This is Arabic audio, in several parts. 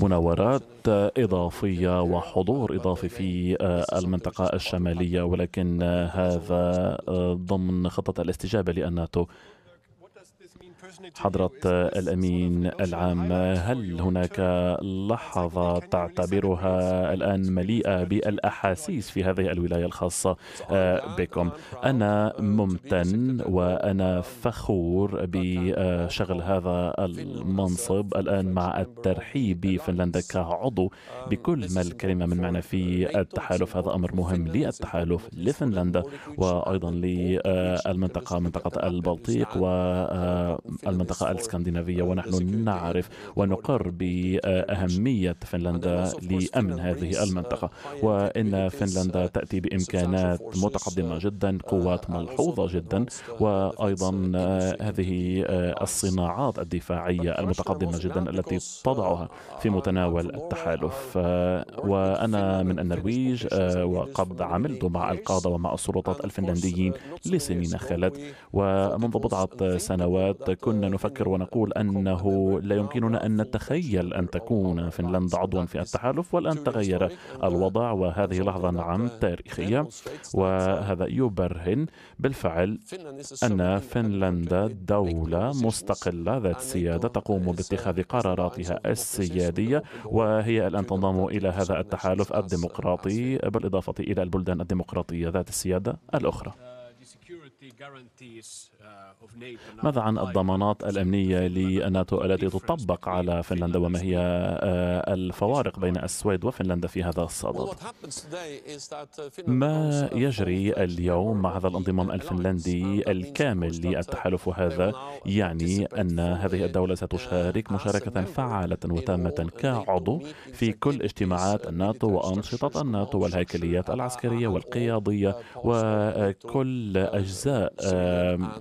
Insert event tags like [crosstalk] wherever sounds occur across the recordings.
مناورات إضافية وحضور إضافي في آه، المنطقة الشمالية ولكن آه، هذا آه، ضمن خطة الاستجابة للناتو حضرة الأمين العام هل هناك لحظة تعتبرها الآن مليئة بالأحاسيس في هذه الولاية الخاصة آه، بكم أنا ممتن وأنا فخور بشغل هذا المنصب الآن مع الترحيب بفنلندا كعضو بكل ما الكلمة من معنى في التحالف هذا أمر مهم للتحالف لفنلندا وأيضا للمنطقة منطقة البلطيق و آه، المنطقة الاسكندنافية ونحن نعرف ونقر بأهمية فنلندا لأمن هذه المنطقة وإن فنلندا تأتي بإمكانات متقدمة جدا قوات ملحوظة جدا وأيضا هذه الصناعات الدفاعية المتقدمة جدا التي تضعها في متناول التحالف وأنا من النرويج وقد عملت مع القادة ومع السلطات الفنلنديين لسنين خلت ومنذ بضعة سنوات كنا نفكر ونقول أنه لا يمكننا أن نتخيل أن تكون فنلندا عضوا في التحالف والآن تغير الوضع وهذه لحظة نعم تاريخية وهذا يبرهن بالفعل أن فنلندا دولة مستقلة ذات سيادة تقوم باتخاذ قراراتها السيادية وهي الآن تنضم إلى هذا التحالف الديمقراطي بالإضافة إلى البلدان الديمقراطية ذات السيادة الأخرى Uh, ماذا عن الضمانات الأمنية للناتو التي تطبق على فنلندا وما هي آه، الفوارق بين السويد وفنلندا في هذا الصدد uh, ما uh, يجري اليوم مع هذا الانضمام الفنلندي الكامل للتحالف هذا يعني أن هذه الدولة ستشارك مشاركة فعالة وتامة كعضو في كل اجتماعات الناتو وأنشطة الناتو والهيكليات العسكرية والقيادية وكل أجزاء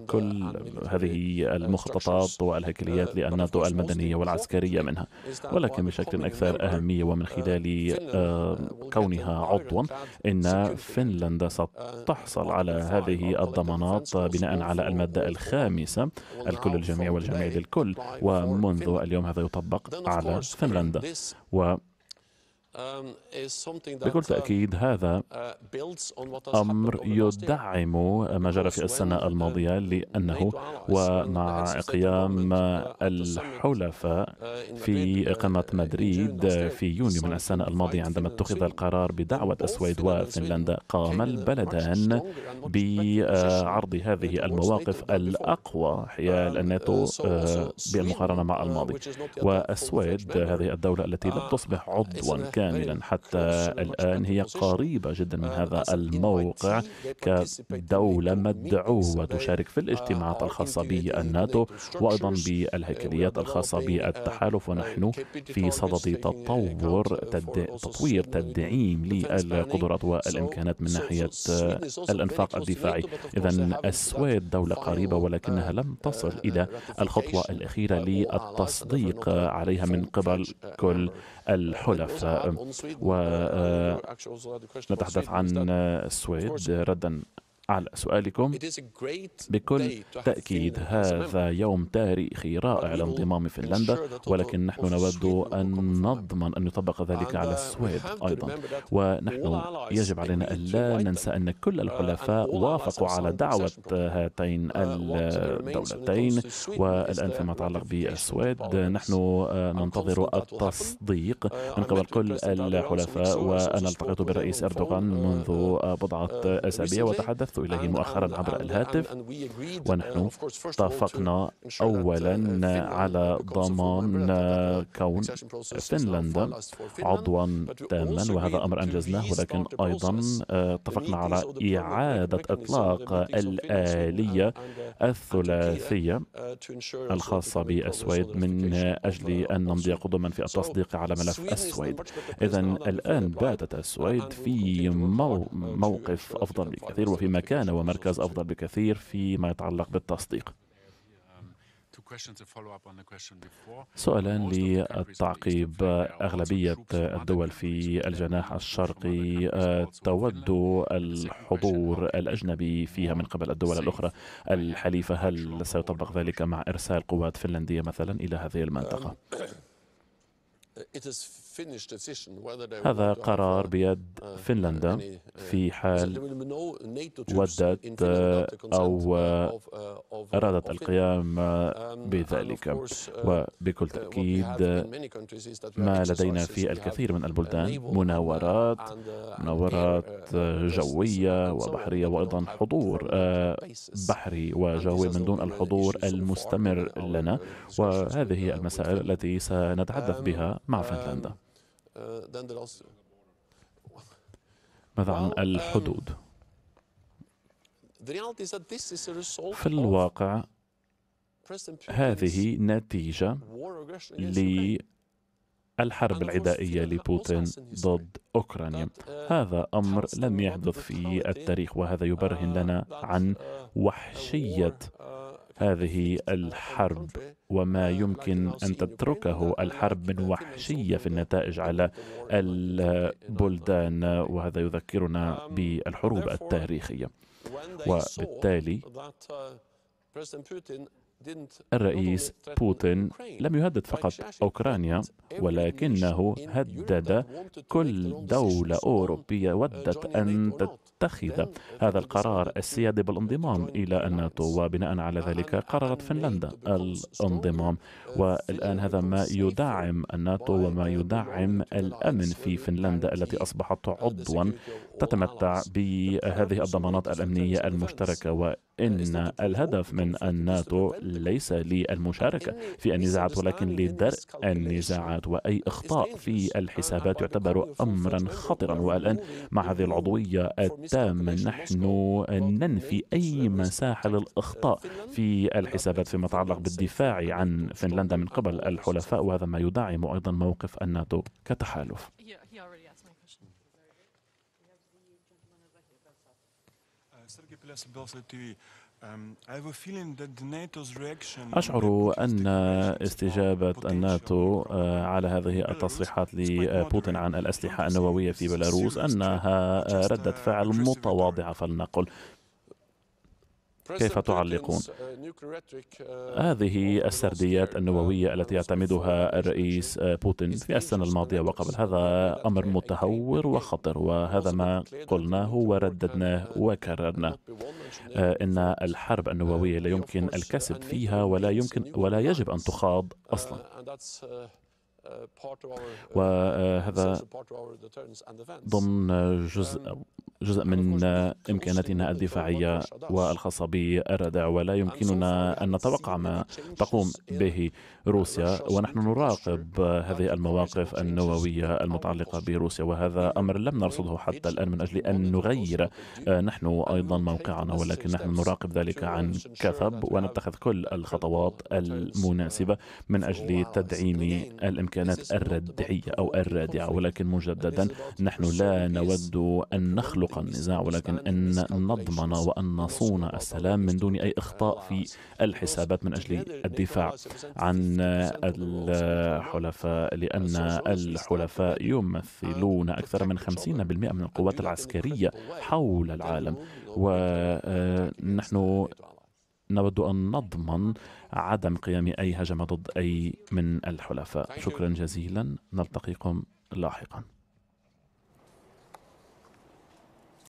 كل هذه المخططات والهيكليات آه، للناتو المدنية والعسكرية منها ولكن بشكل أكثر أهمية ومن خلال آه، آه، كونها عضوا إن فنلندا ستحصل على هذه الضمانات بناء على المادة الخامسة الكل الجميع والجميع للكل ومنذ اليوم هذا يطبق على فنلندا و Um, بكل um, تأكيد هذا uh, أمر يدعم ما جرى في السنة uh, الماضية لأنه ومع قيام uh, الحلفاء في قمة مدريد في يونيو من السنة الماضية عندما اتخذ القرار بدعوة السويد وفنلندا قام البلدان بعرض هذه المواقف الأقوى حيال um, الناتو بالمقارنة مع الماضي والسويد هذه الدولة التي لم تصبح عضوا كاملا حتى الآن هي قريبة جدا من آه، هذا الموقع كدولة مدعوة تشارك في الاجتماعات آه، الخاصة آه، بالناتو وأيضا بالهيكليات الخاصة بالتحالف ونحن في صدد يعني تطور تد... تطوير تدعيم للقدرات والإمكانات من ناحية الإنفاق الدفاعي إذا السويد دولة قريبة ولكنها uh, لم تصل uh, إلى الخطوة الأخيرة للتصديق عليها من قبل uh, كل الحلف ونتحدث uh, آه، عن السويد ردا على سؤالكم بكل تأكيد هذا يوم تاريخي رائع لانضمام فنلندا ولكن نحن نود أن نضمن أن يطبق ذلك على uh, السويد أيضا ونحن يجب علينا ألا ننسى أن كل uh, الحلفاء وافقوا على دعوة uh, هاتين الدولتين والآن فيما يتعلق بالسويد نحن ننتظر التصديق من قبل كل الحلفاء وأنا التقيت بالرئيس أردوغان منذ بضعة أسابيع وتحدثت إليه مؤخرا um, عبر الهاتف ونحن uh, اتفقنا uh, أولا uh, على ضمان كون فنلندا عضوا تاما وهذا أمر أنجزناه ولكن أيضا اتفقنا على إعادة إطلاق الآلية الثلاثية الخاصة بالسويد من أجل أن نمضي قدما في التصديق على ملف السويد إذا الآن باتت السويد في موقف أفضل بكثير وفي مكانه ومركز أفضل بكثير فيما يتعلق بالتصديق سؤالا للتعقيب أغلبية الدول في الجناح الشرقي آه، تود الحضور الأجنبي فيها من قبل الدول الأخرى الحليفة هل سيطبق ذلك مع إرسال قوات فنلندية مثلا إلى هذه المنطقة؟ um, [clears throat] هذا قرار بيد uh, uh, فنلندا uh, في حال ودت أو أرادت القيام um, بذلك وبكل تأكيد ما لدينا في الكثير من البلدان مناورات مناورات جوية وبحرية وأيضا حضور بحري وجوي من دون الحضور المستمر لنا وهذه المسائل التي سنتحدث um, بها مع um, فنلندا ماذا عن um, الحدود؟ في الواقع هذه نتيجة للحرب العدائية لبوتين ضد أوكرانيا uh, هذا أمر لم يحدث في التاريخ وهذا يبرهن uh, لنا عن uh, وحشية هذه الحرب وما يمكن ان تتركه الحرب من وحشيه في النتائج على البلدان وهذا يذكرنا بالحروب التاريخيه وبالتالي الرئيس بوتين لم يهدد فقط اوكرانيا ولكنه هدد كل دوله اوروبيه ودت ان تت تتخذ هذا القرار السيادي بالانضمام إلى الناتو وبناء على ذلك قررت فنلندا الانضمام والآن هذا ما يدعم الناتو وما يدعم الأمن في فنلندا التي أصبحت عضوا تتمتع بهذه الضمانات الأمنية المشتركة إن الهدف من الناتو ليس للمشاركة في النزاعات ولكن لدرء النزاعات وأي إخطاء في الحسابات يعتبر أمرا خطرا والآن مع هذه العضوية التامة نحن ننفي أي مساحة للإخطاء في الحسابات فيما يتعلق بالدفاع عن فنلندا من قبل الحلفاء وهذا ما يدعم أيضا موقف الناتو كتحالف أشعر أن استجابة الناتو آه، على هذه التصريحات لبوتين عن الأسلحة النووية في بيلاروس أنها ردة فعل متواضعة فلنقل كيف تعلقون هذه السرديات النووية التي يعتمدها الرئيس بوتين في السنة الماضية وقبل هذا أمر متهور وخطر وهذا ما قلناه ورددناه وكررناه إن الحرب النووية لا يمكن الكسب فيها ولا يمكن ولا يجب أن تخاض أصلا وهذا ضمن جزء جزء من إمكاناتنا الدفاعية والخاصة بالردع ولا يمكننا أن نتوقع ما تقوم به روسيا ونحن نراقب هذه المواقف النووية المتعلقة بروسيا وهذا أمر لم نرصده حتى الآن من أجل أن نغير آه، نحن أيضا موقعنا ولكن نحن نراقب ذلك عن كثب ونتخذ كل الخطوات المناسبة من أجل تدعيم الإمكانات الردعية أو الرادعة ولكن مجددا نحن لا نود أن نخلق يبقى النزاع ولكن أن نضمن وأن نصون السلام من دون أي إخطاء في الحسابات من أجل الدفاع عن الحلفاء لأن الحلفاء يمثلون أكثر من 50% من القوات العسكرية حول العالم ونحن نود أن نضمن عدم قيام أي هجمة ضد أي من الحلفاء شكرا جزيلا نلتقيكم لاحقا